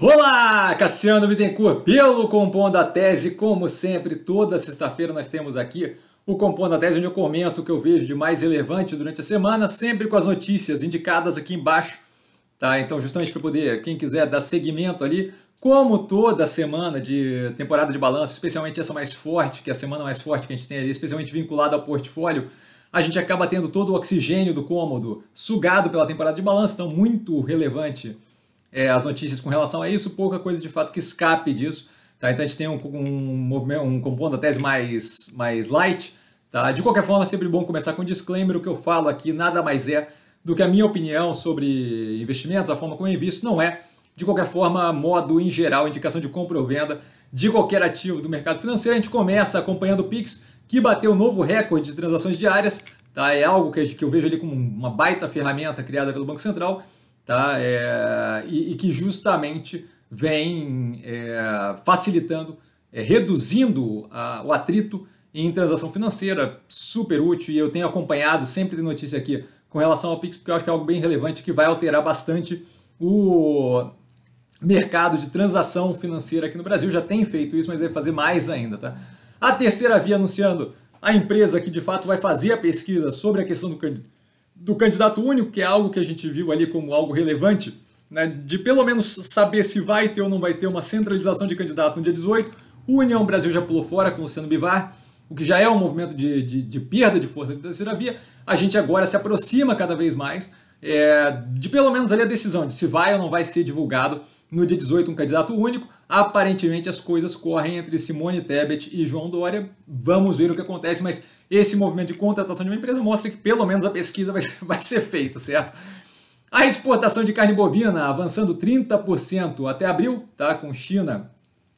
Olá, Cassiano Bittencourt, pelo Compondo a Tese. Como sempre, toda sexta-feira nós temos aqui o Compondo a Tese, onde eu comento o que eu vejo de mais relevante durante a semana, sempre com as notícias indicadas aqui embaixo. Tá? Então, justamente para poder, quem quiser dar seguimento ali, como toda semana de temporada de balanço, especialmente essa mais forte, que é a semana mais forte que a gente tem ali, especialmente vinculada ao portfólio, a gente acaba tendo todo o oxigênio do cômodo sugado pela temporada de balanço, então muito relevante é, as notícias com relação a isso, pouca coisa de fato que escape disso. Tá? Então a gente tem um, um, um compondo da tese mais, mais light. Tá? De qualquer forma, é sempre bom começar com um disclaimer. O que eu falo aqui nada mais é do que a minha opinião sobre investimentos, a forma como eu invisto, não é, de qualquer forma, modo em geral, indicação de compra ou venda de qualquer ativo do mercado financeiro. A gente começa acompanhando o Pix, que bateu um novo recorde de transações diárias, tá? é algo que eu vejo ali como uma baita ferramenta criada pelo Banco Central tá? É, e, e, que justamente vem é, facilitando, é, reduzindo a, o atrito em transação financeira, super útil, e eu tenho acompanhado, sempre tem notícia aqui com relação ao Pix, porque eu acho que é algo bem relevante que vai alterar bastante o mercado de transação financeira aqui no Brasil. Já tem feito isso, mas deve fazer mais ainda, tá? A terceira via anunciando a empresa que de fato vai fazer a pesquisa sobre a questão do do candidato único, que é algo que a gente viu ali como algo relevante, né, de pelo menos saber se vai ter ou não vai ter uma centralização de candidato no dia 18. O União Brasil já pulou fora com o Luciano Bivar, o que já é um movimento de, de, de perda de força de terceira via. A gente agora se aproxima cada vez mais é, de pelo menos ali a decisão de se vai ou não vai ser divulgado no dia 18, um candidato único. Aparentemente, as coisas correm entre Simone Tebet e João Dória. Vamos ver o que acontece, mas esse movimento de contratação de uma empresa mostra que pelo menos a pesquisa vai, vai ser feita, certo? A exportação de carne bovina avançando 30% até abril, tá? Com China,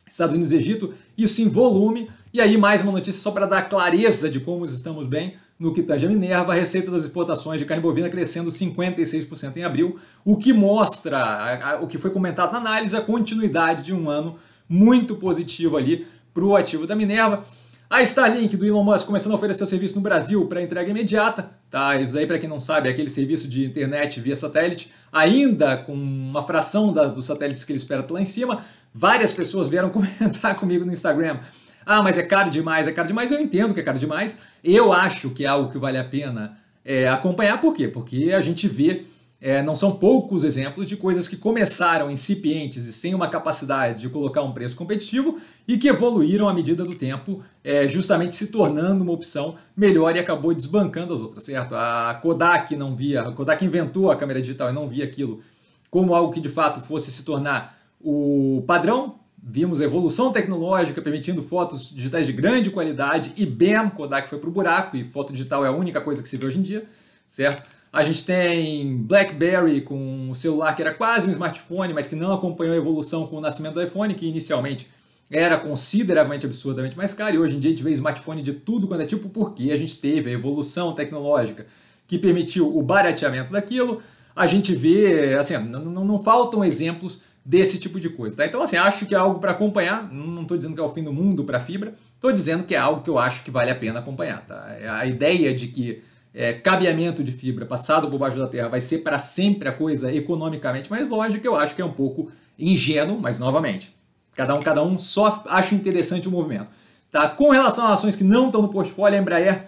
Estados Unidos e Egito, isso em volume. E aí, mais uma notícia só para dar clareza de como estamos bem no que tange a Minerva, a receita das exportações de carne bovina crescendo 56% em abril, o que mostra, a, a, o que foi comentado na análise, a continuidade de um ano muito positivo ali para o ativo da Minerva. A Starlink do Elon Musk começando a oferecer o serviço no Brasil para entrega imediata, tá? Isso aí, para quem não sabe, é aquele serviço de internet via satélite, ainda com uma fração da, dos satélites que ele espera lá em cima. Várias pessoas vieram comentar comigo no Instagram ah, mas é caro demais, é caro demais. Eu entendo que é caro demais. Eu acho que é algo que vale a pena é, acompanhar. Por quê? Porque a gente vê, é, não são poucos exemplos de coisas que começaram incipientes e sem uma capacidade de colocar um preço competitivo e que evoluíram à medida do tempo, é, justamente se tornando uma opção melhor e acabou desbancando as outras, certo? A Kodak não via, a Kodak inventou a câmera digital e não via aquilo como algo que de fato fosse se tornar o padrão vimos evolução tecnológica permitindo fotos digitais de grande qualidade, e bem Kodak foi para o buraco e foto digital é a única coisa que se vê hoje em dia, certo? A gente tem BlackBerry com o um celular que era quase um smartphone, mas que não acompanhou a evolução com o nascimento do iPhone, que inicialmente era consideravelmente absurdamente mais caro, e hoje em dia a gente vê smartphone de tudo quanto é tipo, porque a gente teve a evolução tecnológica que permitiu o barateamento daquilo. A gente vê, assim, não, não faltam exemplos desse tipo de coisa. Tá? Então, assim, acho que é algo para acompanhar. Não estou dizendo que é o fim do mundo para a fibra, estou dizendo que é algo que eu acho que vale a pena acompanhar. Tá? É a ideia de que é, cabeamento de fibra passado por baixo da terra vai ser para sempre a coisa economicamente mais lógica, eu acho que é um pouco ingênuo, mas novamente, cada um, cada um, só acho interessante o movimento. Tá? Com relação a ações que não estão no portfólio, a Embraer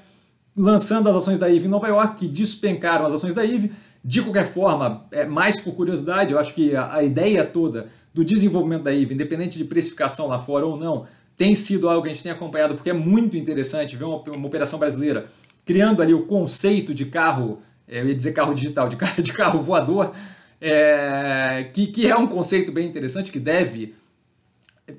lançando as ações da IVE em Nova York, que despencaram as ações da IVE, de qualquer forma, é mais por curiosidade, eu acho que a, a ideia toda do desenvolvimento da IVA, independente de precificação lá fora ou não, tem sido algo que a gente tem acompanhado porque é muito interessante ver uma, uma operação brasileira criando ali o conceito de carro, é, eu ia dizer carro digital, de carro, de carro voador, é, que, que é um conceito bem interessante que deve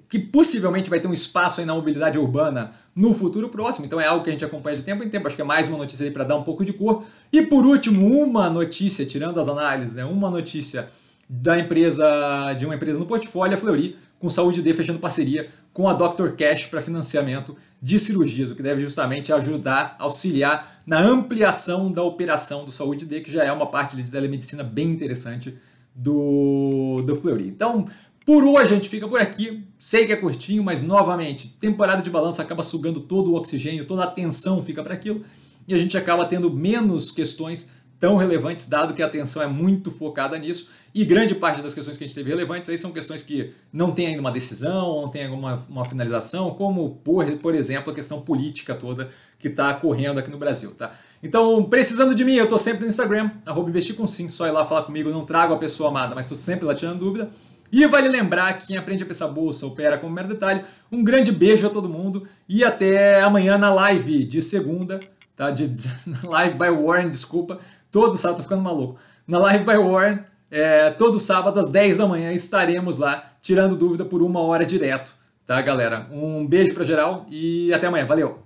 que possivelmente vai ter um espaço aí na mobilidade urbana no futuro próximo. Então é algo que a gente acompanha de tempo em tempo. Acho que é mais uma notícia aí para dar um pouco de cor. E por último, uma notícia, tirando as análises, né, uma notícia da empresa, de uma empresa no portfólio, a Fleury, com Saúde D fechando parceria com a Dr. Cash para financiamento de cirurgias, o que deve justamente ajudar, auxiliar na ampliação da operação do Saúde D, que já é uma parte de telemedicina bem interessante do, do Fleury. Então, por hoje a gente fica por aqui. Sei que é curtinho, mas novamente, temporada de balança acaba sugando todo o oxigênio, toda a atenção fica para aquilo e a gente acaba tendo menos questões tão relevantes, dado que a atenção é muito focada nisso, e grande parte das questões que a gente teve relevantes aí são questões que não tem ainda uma decisão, não tem alguma uma finalização, como, por, por exemplo, a questão política toda que está correndo aqui no Brasil, tá? Então, precisando de mim, eu estou sempre no Instagram, arroba investir com sim, só ir lá falar comigo, não trago a pessoa amada, mas estou sempre lá tirando dúvida. E vale lembrar que quem aprende a pensar bolsa opera como mero detalhe. Um grande beijo a todo mundo e até amanhã na live de segunda, tá? De, de live by Warren, desculpa. Todo sábado, tô ficando maluco. Na live by Warren, é, todo sábado às 10 da manhã estaremos lá tirando dúvida por uma hora direto, tá, galera? Um beijo para geral e até amanhã. Valeu!